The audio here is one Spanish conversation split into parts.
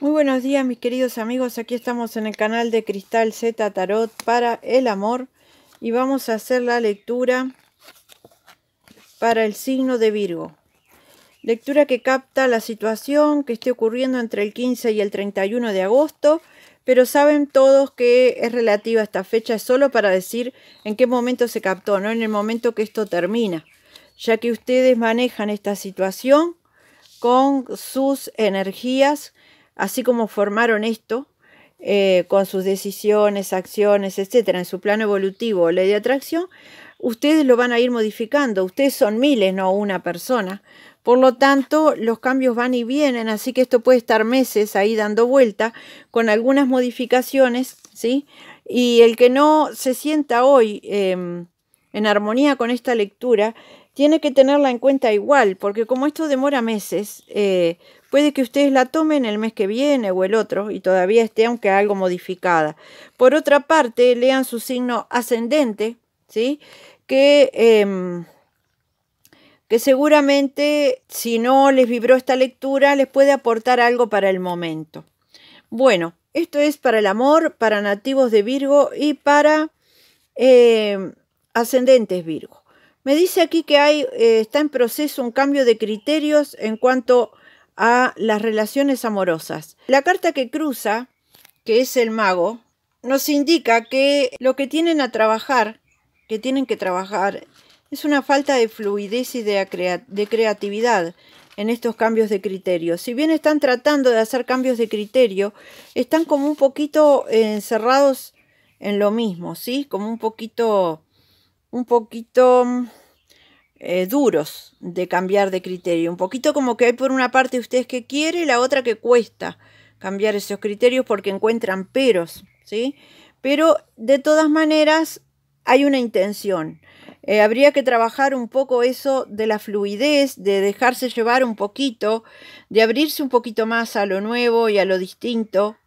Muy buenos días mis queridos amigos, aquí estamos en el canal de Cristal Z Tarot para el amor y vamos a hacer la lectura para el signo de Virgo. Lectura que capta la situación que esté ocurriendo entre el 15 y el 31 de agosto, pero saben todos que es relativa a esta fecha, es solo para decir en qué momento se captó, no en el momento que esto termina, ya que ustedes manejan esta situación con sus energías, así como formaron esto eh, con sus decisiones, acciones, etcétera, en su plano evolutivo, ley de atracción, ustedes lo van a ir modificando. Ustedes son miles, no una persona. Por lo tanto, los cambios van y vienen, así que esto puede estar meses ahí dando vuelta con algunas modificaciones, ¿sí? Y el que no se sienta hoy em, en armonía con esta lectura, tiene que tenerla en cuenta igual, porque como esto demora meses, eh, Puede que ustedes la tomen el mes que viene o el otro y todavía esté aunque algo modificada. Por otra parte, lean su signo ascendente, ¿sí? Que, em, que seguramente si no les vibró esta lectura, les puede aportar algo para el momento. Bueno, esto es para el amor, para nativos de Virgo y para em, ascendentes Virgo. Me dice aquí que hay, eh, está en proceso un cambio de criterios en cuanto a las relaciones amorosas. La carta que cruza, que es el mago, nos indica que lo que tienen a trabajar, que tienen que trabajar, es una falta de fluidez y de, de creatividad en estos cambios de criterio. Si bien están tratando de hacer cambios de criterio, están como un poquito encerrados en lo mismo, ¿sí? Como un poquito, un poquito mm, eh, duros de cambiar de criterio. Un poquito como que hay por una parte ustedes que quiere y la otra que cuesta cambiar esos criterios porque encuentran peros, ¿sí? Pero de todas maneras hay una intención. Eh, habría que trabajar un poco eso de la fluidez, de dejarse llevar un poquito, de abrirse un poquito más a lo nuevo y a lo distinto,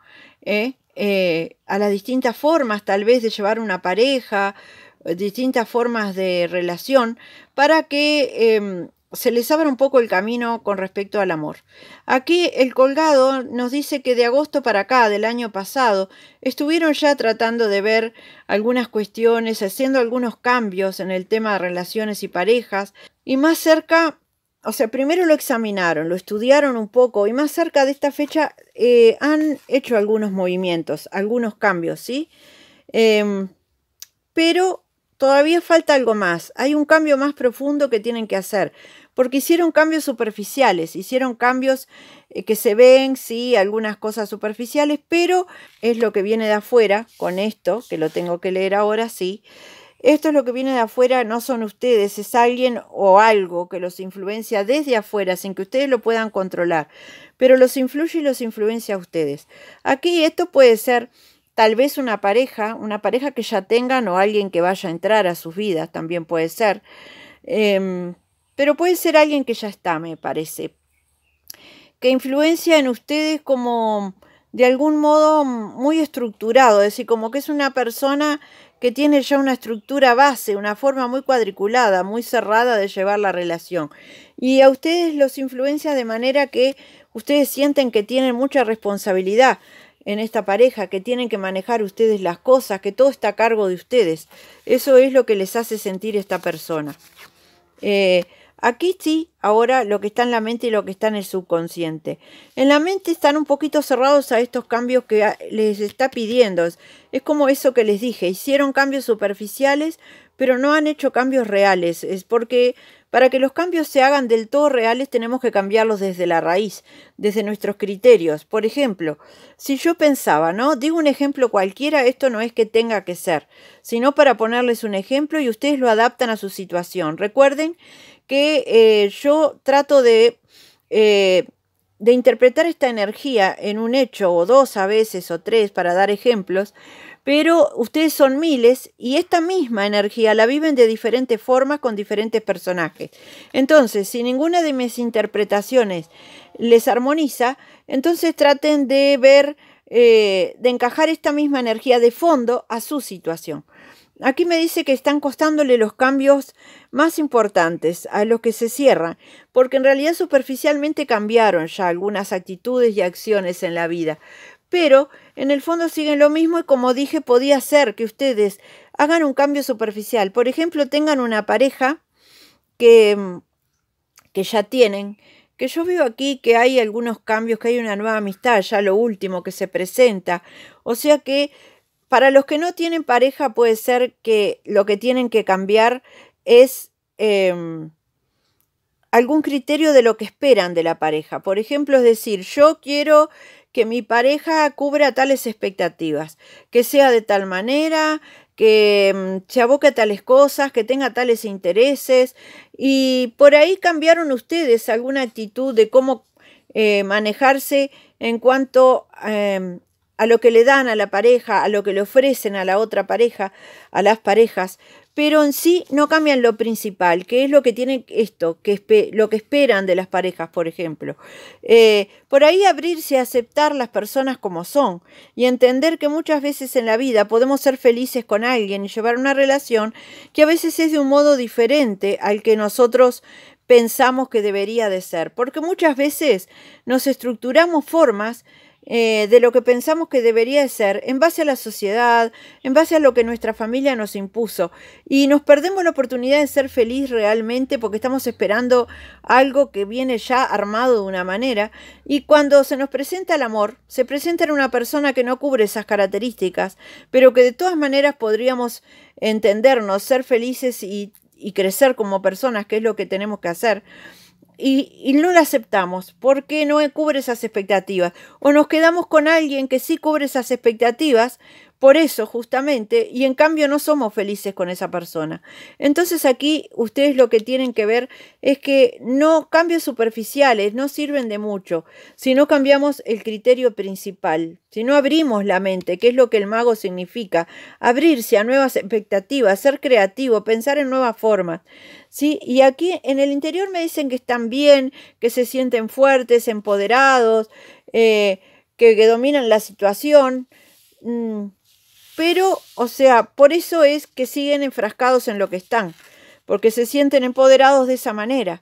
¿eh? a las distintas formas tal vez de llevar una pareja, distintas formas de relación para que em, se les abra un poco el camino con respecto al amor. Aquí el colgado nos dice que de agosto para acá, del año pasado, estuvieron ya tratando de ver algunas cuestiones, haciendo algunos cambios en el tema de relaciones y parejas, y más cerca o sea, primero lo examinaron, lo estudiaron un poco y más cerca de esta fecha eh, han hecho algunos movimientos, algunos cambios, ¿sí? Em, pero todavía falta algo más, hay un cambio más profundo que tienen que hacer, porque hicieron cambios superficiales, hicieron cambios eh, que se ven, sí, algunas cosas superficiales, pero es lo que viene de afuera con esto, que lo tengo que leer ahora, sí. Esto es lo que viene de afuera, no son ustedes, es alguien o algo que los influencia desde afuera sin que ustedes lo puedan controlar, pero los influye y los influencia a ustedes. Aquí esto puede ser Tal vez una pareja, una pareja que ya tengan o alguien que vaya a entrar a sus vidas, también puede ser. Em, pero puede ser alguien que ya está, me parece. Que influencia en ustedes como de algún modo muy estructurado, es decir, como que es una persona que tiene ya una estructura base, una forma muy cuadriculada, muy cerrada de llevar la relación. Y a ustedes los influencia de manera que ustedes sienten que tienen mucha responsabilidad en esta pareja, que tienen que manejar ustedes las cosas, que todo está a cargo de ustedes. Eso es lo que les hace sentir esta persona. Eh, aquí sí, ahora lo que está en la mente y lo que está en el subconsciente. En la mente están un poquito cerrados a estos cambios que les está pidiendo. Es como eso que les dije, hicieron cambios superficiales, pero no han hecho cambios reales. Es porque para que los cambios se hagan del todo reales tenemos que cambiarlos desde la raíz, desde nuestros criterios. Por ejemplo, si yo pensaba, ¿no? Digo un ejemplo cualquiera, esto no es que tenga que ser, sino para ponerles un ejemplo y ustedes lo adaptan a su situación. Recuerden que eh, yo trato eh, de interpretar esta energía en un hecho o dos a veces o tres para dar ejemplos, pero ustedes son miles y esta misma energía la viven de diferentes formas con diferentes personajes. Entonces, si ninguna de mis interpretaciones les armoniza, entonces traten de ver, eh, de encajar esta misma energía de fondo a su situación. Aquí me dice que están costándole los cambios más importantes a los que se cierran, porque en realidad superficialmente cambiaron ya algunas actitudes y acciones en la vida, pero en el fondo siguen lo mismo y como dije, podía ser que ustedes hagan un cambio superficial. Por ejemplo, tengan una pareja que, que ya tienen, que yo veo aquí que hay algunos cambios, que hay una nueva amistad, ya lo último que se presenta. O sea que para los que no tienen pareja puede ser que lo que tienen que cambiar es... Em, algún criterio de lo que esperan de la pareja. Por ejemplo, es decir, yo quiero que mi pareja cubra tales expectativas, que sea de tal manera, que mm, se aboque a tales cosas, que tenga tales intereses. Y por ahí cambiaron ustedes alguna actitud de cómo eh, manejarse en cuanto a. Em, a lo que le dan a la pareja, a lo que le ofrecen a la otra pareja, a las parejas, pero en sí no cambian lo principal, que es lo que tienen esto, que lo que esperan de las parejas, por ejemplo. Eh, por ahí abrirse a aceptar las personas como son y entender que muchas veces en la vida podemos ser felices con alguien y llevar una relación que a veces es de un modo diferente al que nosotros pensamos que debería de ser, porque muchas veces nos estructuramos formas eh, de lo que pensamos que debería ser en base a la sociedad, en base a lo que nuestra familia nos impuso. Y nos perdemos la oportunidad de ser feliz realmente porque estamos esperando algo que viene ya armado de una manera. Y cuando se nos presenta el amor, se presenta en una persona que no cubre esas características, pero que de todas maneras podríamos entendernos, ser felices y crecer como personas, que es lo que tenemos que hacer y, no la aceptamos porque no cubre esas expectativas. O nos quedamos con alguien que sí cubre esas expectativas, por eso justamente, y en cambio no somos felices con esa persona. Entonces aquí ustedes lo que tienen que ver es que no cambios superficiales no sirven de mucho si no cambiamos el criterio principal, si no abrimos la mente, que es lo que el mago significa, abrirse a nuevas expectativas, ser creativo, pensar en nuevas formas. ¿sí? Y aquí en el interior me dicen que están bien, que se sienten fuertes, empoderados, eh, que, dominan la situación. Mm, pero, o sea, por eso es que siguen enfrascados en lo que están, porque se sienten empoderados de esa manera.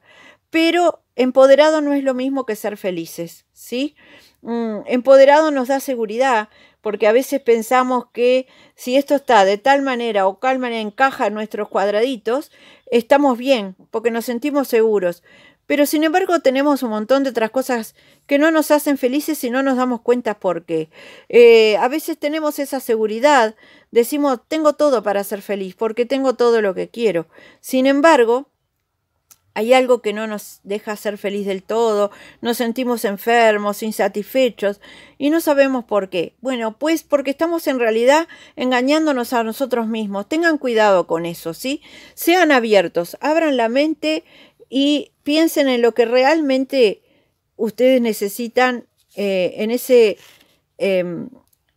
Pero empoderado no es lo mismo que ser felices, ¿sí? Mm, empoderado nos da seguridad, porque a veces pensamos que si esto está de tal manera o calma manera encaja en nuestros cuadraditos, estamos bien, porque nos sentimos seguros. Pero sin embargo tenemos un montón de otras cosas que no nos hacen felices y no nos damos cuenta por qué. Eh, a veces tenemos esa seguridad, decimos, tengo todo para ser feliz, porque tengo todo lo que quiero. Sin embargo, hay algo que no nos deja ser feliz del todo, nos sentimos enfermos, insatisfechos y no sabemos por qué. Bueno, pues porque estamos en realidad engañándonos a nosotros mismos. Tengan cuidado con eso, ¿sí? Sean abiertos, abran la mente y piensen en lo que realmente ustedes necesitan eh, en ese, em,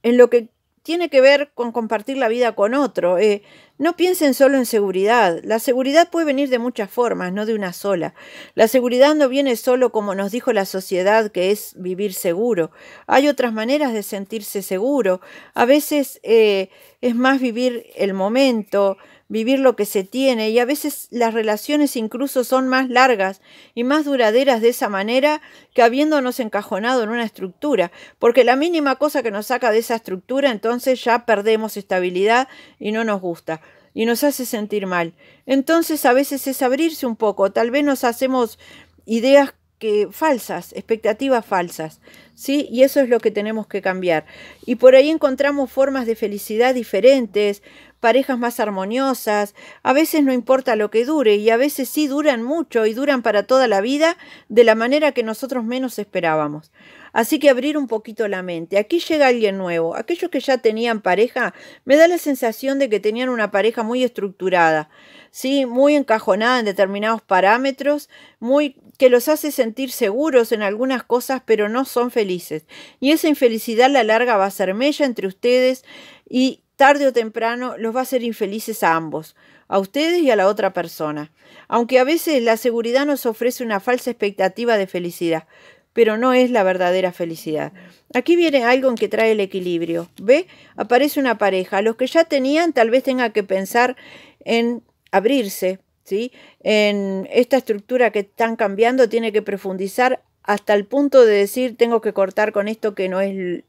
en lo que tiene que ver con compartir la vida con otro. Eh, no piensen solo en seguridad. La seguridad puede venir de muchas formas, no de una sola. La seguridad no viene solo como nos dijo la sociedad, que es vivir seguro. Hay otras maneras de sentirse seguro. A veces eh, es más vivir el momento, vivir lo que se tiene y a veces las relaciones incluso son más largas y más duraderas de esa manera que habiéndonos encajonado en una estructura, porque la mínima cosa que nos saca de esa estructura entonces ya perdemos estabilidad y no nos gusta y nos hace sentir mal. Entonces a veces es abrirse un poco, tal vez nos hacemos ideas que falsas, expectativas falsas, ¿sí? Y eso es lo que tenemos que cambiar. Y por ahí encontramos formas de felicidad diferentes, parejas más armoniosas, a veces no importa lo que dure y a veces sí duran mucho y duran para toda la vida de la manera que nosotros menos esperábamos. Así que abrir un poquito la mente. Aquí llega alguien nuevo. Aquellos que ya tenían pareja, me da la sensación de que tenían una pareja muy estructurada, ¿sí? muy encajonada en determinados parámetros, muy que los hace sentir seguros en algunas cosas, pero no son felices. Y esa infelicidad la larga va a ser mella entre ustedes y tarde o temprano los va a hacer infelices a ambos, a ustedes y a la otra persona. Aunque a veces la seguridad nos ofrece una falsa expectativa de felicidad, pero no es la verdadera felicidad. Aquí viene algo en que trae el equilibrio. ¿Ve? Aparece una pareja. Los que ya tenían tal vez tengan que pensar en abrirse, ¿sí? En esta estructura que están cambiando tiene que profundizar hasta el punto de decir tengo que cortar con esto que no es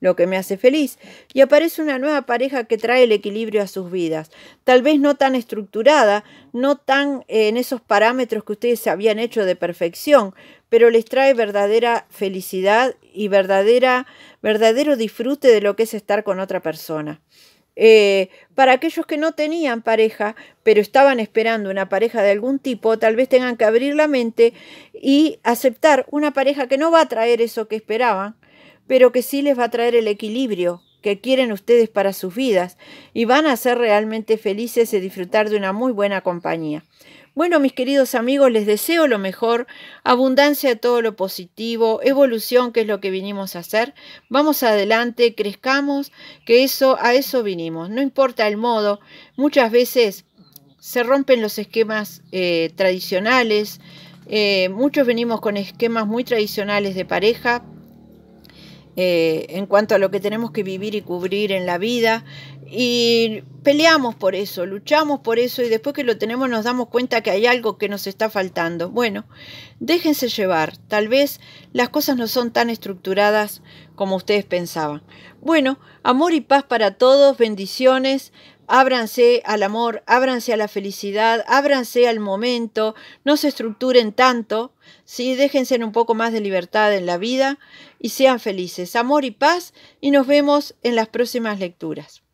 lo que me hace feliz, y aparece una nueva pareja que trae el equilibrio a sus vidas, tal vez no tan estructurada, no tan eh, en esos parámetros que ustedes se habían hecho de perfección, pero les trae verdadera felicidad y verdadera, verdadero disfrute de lo que es estar con otra persona. Eh, para aquellos que no tenían pareja, pero estaban esperando una pareja de algún tipo, tal vez tengan que abrir la mente y aceptar una pareja que no va a traer eso que esperaban, pero que sí les va a traer el equilibrio que quieren ustedes para sus vidas y van a ser realmente felices y disfrutar de una muy buena compañía. Bueno, mis queridos amigos, les deseo lo mejor, abundancia todo lo positivo, evolución, que es lo que vinimos a hacer. Vamos adelante, crezcamos, que eso a eso vinimos. No importa el modo, muchas veces se rompen los esquemas eh, tradicionales. Eh, muchos venimos con esquemas muy tradicionales de pareja, eh, en cuanto a lo que tenemos que vivir y cubrir en la vida. Y peleamos por eso, luchamos por eso y después que lo tenemos nos damos cuenta que hay algo que nos está faltando. Bueno, déjense llevar, tal vez las cosas no son tan estructuradas como ustedes pensaban. Bueno, amor y paz para todos, bendiciones, Ábranse al amor, ábranse a la felicidad, ábranse al momento, no se estructuren tanto, ¿sí? déjense un poco más de libertad en la vida y sean felices. Amor y paz y nos vemos en las próximas lecturas.